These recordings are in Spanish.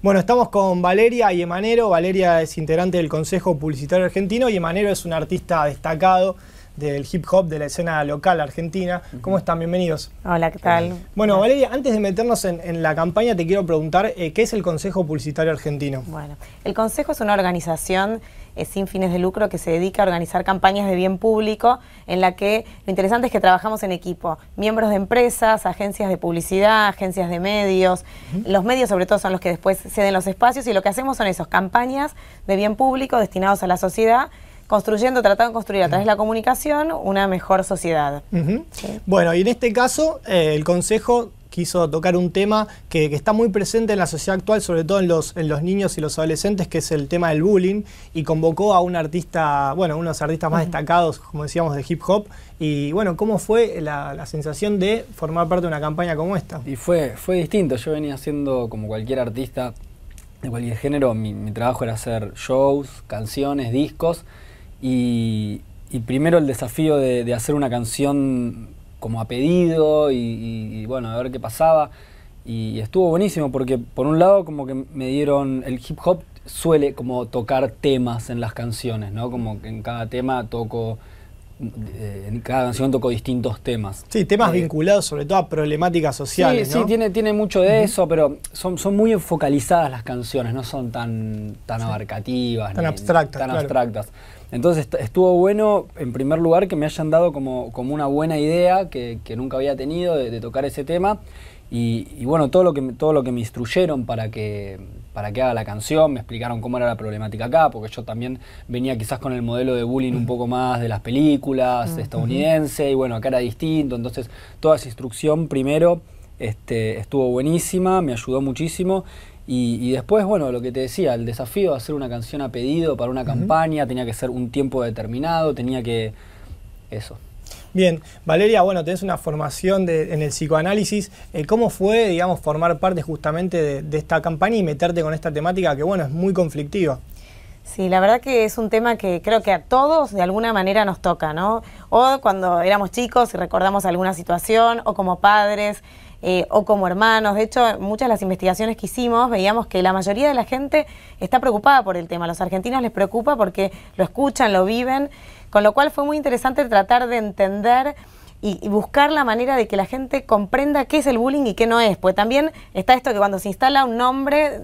Bueno, estamos con Valeria Yemanero. Valeria es integrante del Consejo Publicitario Argentino y Yemanero es un artista destacado del hip hop de la escena local argentina. ¿Cómo están? Bienvenidos. Hola, ¿qué tal? Bueno, Valeria, antes de meternos en, la campaña, te quiero preguntar, eh, ¿qué es el Consejo Publicitario Argentino? Bueno, el Consejo es una organización eh, sin fines de lucro que se dedica a organizar campañas de bien público, en la que lo interesante es que trabajamos en equipo, miembros de empresas, agencias de publicidad, agencias de medios, los medios sobre todo son los que después ceden los espacios y lo que hacemos son esos campañas de bien público destinados a la sociedad construyendo, tratando de construir a través de la comunicación una mejor sociedad. Bueno, y en este caso, eh, el Consejo quiso tocar un tema que, está muy presente en la sociedad actual, sobre todo en los, niños y los adolescentes, que es el tema del bullying, y convocó a un artista, bueno, uno artistas más destacados, como decíamos, de hip hop. Y bueno, ¿cómo fue la, sensación de formar parte de una campaña como esta? Y fue, fue distinto, yo venía haciendo como cualquier artista de cualquier género, mi trabajo era hacer shows, canciones, discos, y, primero el desafío de, hacer una canción como a pedido y, bueno, a ver qué pasaba. Y estuvo buenísimo porque por un lado como que me dieron, el hip hop suele como tocar temas en las canciones, ¿no? Como que en cada tema toco en cada canción tocó distintos temas. Sí, temas eh, vinculados sobre todo a problemáticas sociales. Sí, tiene, tiene mucho de eso, pero son, son muy focalizadas las canciones, no son tan, tan abarcativas. Tan abstractas. Tan abstractas. Entonces estuvo bueno, en primer lugar, que me hayan dado como, como una buena idea que, nunca había tenido de, tocar ese tema. Y, bueno, todo lo, que, todo lo que me instruyeron para que para que haga la canción, me explicaron cómo era la problemática acá, porque yo también venía quizás con el modelo de bullying un poco más de las películas estadounidenses estadounidense, y bueno, acá era distinto, entonces toda esa instrucción primero este, estuvo buenísima, me ayudó muchísimo. Y, después, bueno, lo que te decía, el desafío de hacer una canción a pedido para una campaña, tenía que ser un tiempo determinado, tenía que... Eso. Bien, Valeria, bueno, tenés una formación en el psicoanálisis. Eh, ¿Cómo fue, digamos, formar parte justamente de, de esta campaña y meterte con esta temática que, bueno, es muy conflictiva? Sí, la verdad que es un tema que creo que a todos de alguna manera nos toca, ¿no? O cuando éramos chicos y recordamos alguna situación, o como padres, eh, o como hermanos. De hecho, muchas de las investigaciones que hicimos veíamos que la mayoría de la gente está preocupada por el tema. A los argentinos les preocupa porque lo escuchan, lo viven, con lo cual fue muy interesante tratar de entender y, buscar la manera de que la gente comprenda qué es el bullying y qué no es. Pues también está esto que cuando se instala un nombre,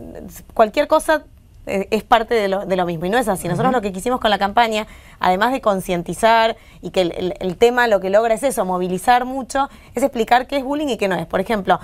cualquier cosa eh, es parte de lo, de lo, mismo y no es así. Nosotros lo que quisimos con la campaña, además de concientizar y que el, el, tema lo que logra es eso, movilizar mucho, es explicar qué es bullying y qué no es. Por ejemplo,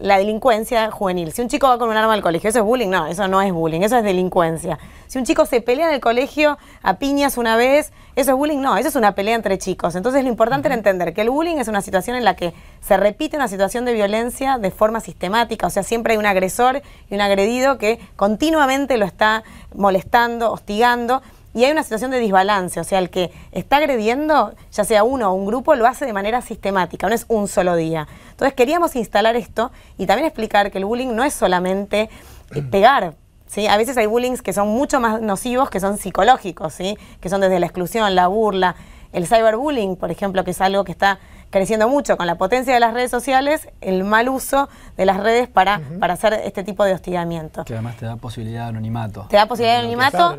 la delincuencia juvenil. Si un chico va con un arma al colegio, ¿eso es bullying? No, eso no es bullying, eso es delincuencia. Si un chico se pelea en el colegio a piñas una vez, ¿eso es bullying? No, eso es una pelea entre chicos. Entonces lo importante era entender que el bullying es una situación en la que se repite una situación de violencia de forma sistemática, o sea, siempre hay un agresor y un agredido que continuamente lo está molestando, hostigando y hay una situación de desbalance, o sea, el que está agrediendo, ya sea uno o un grupo, lo hace de manera sistemática, no es un solo día. Entonces queríamos instalar esto y también explicar que el bullying no es solamente eh, pegar. ¿Sí? A veces hay bullings que son mucho más nocivos, que son psicológicos, que son desde la exclusión, la burla, el cyberbullying, por ejemplo, que es algo que está creciendo mucho con la potencia de las redes sociales, el mal uso de las redes para, para hacer este tipo de hostigamiento. Que además te da posibilidad de anonimato. Te da posibilidad de anonimato,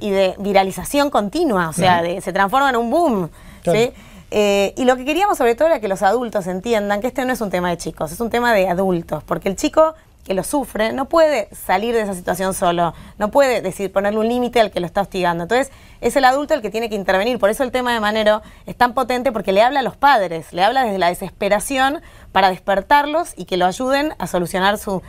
y, de, viralización continua, o sea, se transforma en un boom. Eh, y lo que queríamos sobre todo era que los adultos entiendan que este no es un tema de chicos, es un tema de adultos, porque el chico que lo sufre no puede salir de esa situación solo, no puede decir ponerle un límite al que lo está hostigando. Entonces, es el adulto el que tiene que intervenir. Por eso el tema de Manero es tan potente porque le habla a los padres, le habla desde la desesperación para despertarlos y que lo ayuden a solucionar su,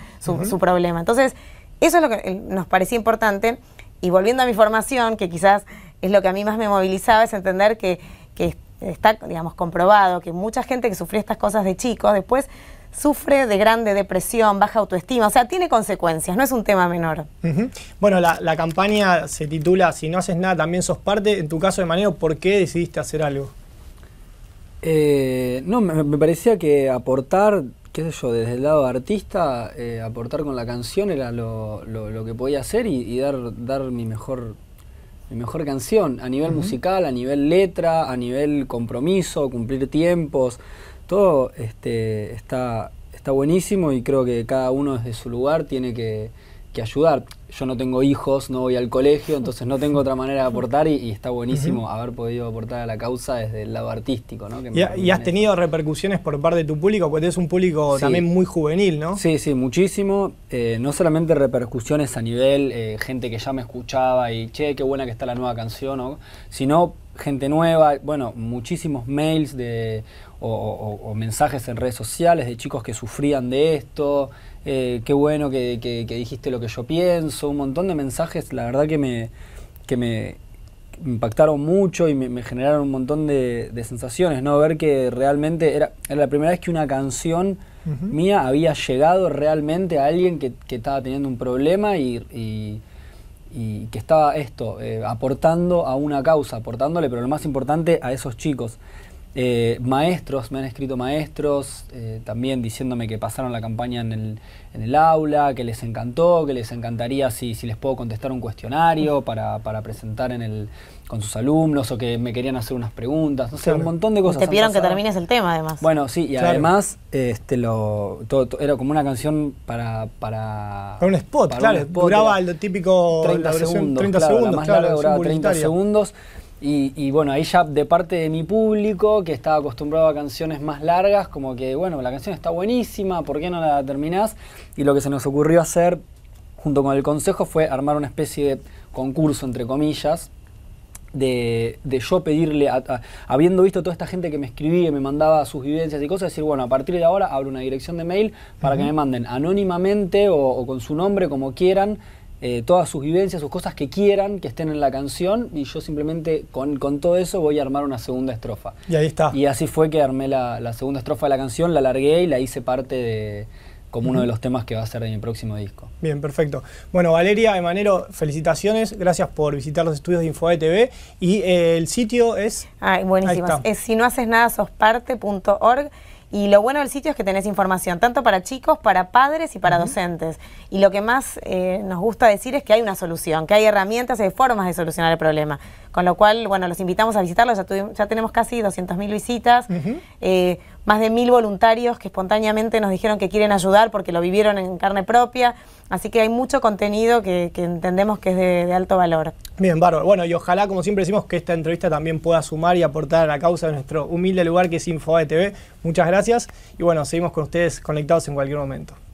problema. Entonces, eso es lo que eh, nos parecía importante. Y volviendo a mi formación, que quizás es lo que a mí más me movilizaba, es entender que, que está, digamos, comprobado que mucha gente que sufrió estas cosas de chico, después sufre de grande depresión, baja autoestima, o sea, tiene consecuencias, no es un tema menor. Bueno, la, campaña se titula Si no haces nada, también sos parte. En tu caso de manejo, ¿por qué decidiste hacer algo? Eh, no, me, parecía que aportar, qué sé yo, desde el lado artista, eh, aportar con la canción era lo, que podía hacer y, dar, dar mi mejor mi mejor canción a nivel musical, a nivel letra, a nivel compromiso, cumplir tiempos todo este, está, está buenísimo y creo que cada uno desde su lugar tiene que, ayudar. Yo no tengo hijos, no voy al colegio, entonces no tengo otra manera de aportar y, está buenísimo haber podido aportar a la causa desde el lado artístico. ¿no? y, has tenido repercusiones por parte de tu público, porque es un público también muy juvenil, ¿no? Sí, sí, muchísimo. Eh, no solamente repercusiones a nivel eh, gente que ya me escuchaba y, che, qué buena que está la nueva canción, sino gente nueva, bueno, muchísimos mails de, o, mensajes en redes sociales de chicos que sufrían de esto, eh, qué bueno que, dijiste lo que yo pienso, un montón de mensajes, la verdad que me, que me impactaron mucho y me, generaron un montón de, sensaciones, ¿no? Ver que realmente era, la primera vez que una canción mía había llegado realmente a alguien que, estaba teniendo un problema y y que estaba esto, eh, aportando a una causa, aportándole, pero lo más importante, a esos chicos. Eh, maestros, me han escrito maestros eh, también diciéndome que pasaron la campaña en el, en el, aula, que les encantó, que les encantaría si, si les puedo contestar un cuestionario para, presentar en el, con sus alumnos o que me querían hacer unas preguntas, no sé, un montón de cosas. te pidieron que termines el tema además. Bueno, sí, y además este, lo, todo, era como una canción para... Para, un spot, claro, duraba lo típico... 30 segundos, claro, segundos, más larga duraba 30 segundos. Y, bueno, ahí ya de parte de mi público, que estaba acostumbrado a canciones más largas, como que, bueno, la canción está buenísima, ¿por qué no la terminás? Y lo que se nos ocurrió hacer, junto con el consejo, fue armar una especie de concurso, entre comillas, de, yo pedirle, habiendo visto toda esta gente que me escribía, y me mandaba sus vivencias y cosas, decir, bueno, a partir de ahora abro una dirección de mail para que me manden anónimamente o, con su nombre, como quieran, eh, todas sus vivencias, sus cosas que quieran que estén en la canción y yo simplemente con, todo eso voy a armar una segunda estrofa. Y ahí está. Y así fue que armé la, segunda estrofa de la canción, la largué y la hice parte de como uno de los temas que va a ser de mi próximo disco. Bien, perfecto. Bueno, Valeria de Manero, felicitaciones, gracias por visitar los estudios de Infoae TV y eh, el sitio es... Ay, buenísimo. Es si no haces nada, sos parte.org. Y lo bueno del sitio es que tenés información, tanto para chicos, para padres y para docentes. Y lo que más eh, nos gusta decir es que hay una solución, que hay herramientas, hay formas de solucionar el problema. Con lo cual, bueno, los invitamos a visitarlo, ya, tenemos casi 200.000 visitas más de mil voluntarios que espontáneamente nos dijeron que quieren ayudar porque lo vivieron en carne propia. Así que hay mucho contenido que, entendemos que es de, de, alto valor. Bien, bárbaro. Bueno, y ojalá, como siempre decimos, que esta entrevista también pueda sumar y aportar a la causa de nuestro humilde lugar que es InfoAE TV. Muchas gracias y bueno, seguimos con ustedes conectados en cualquier momento.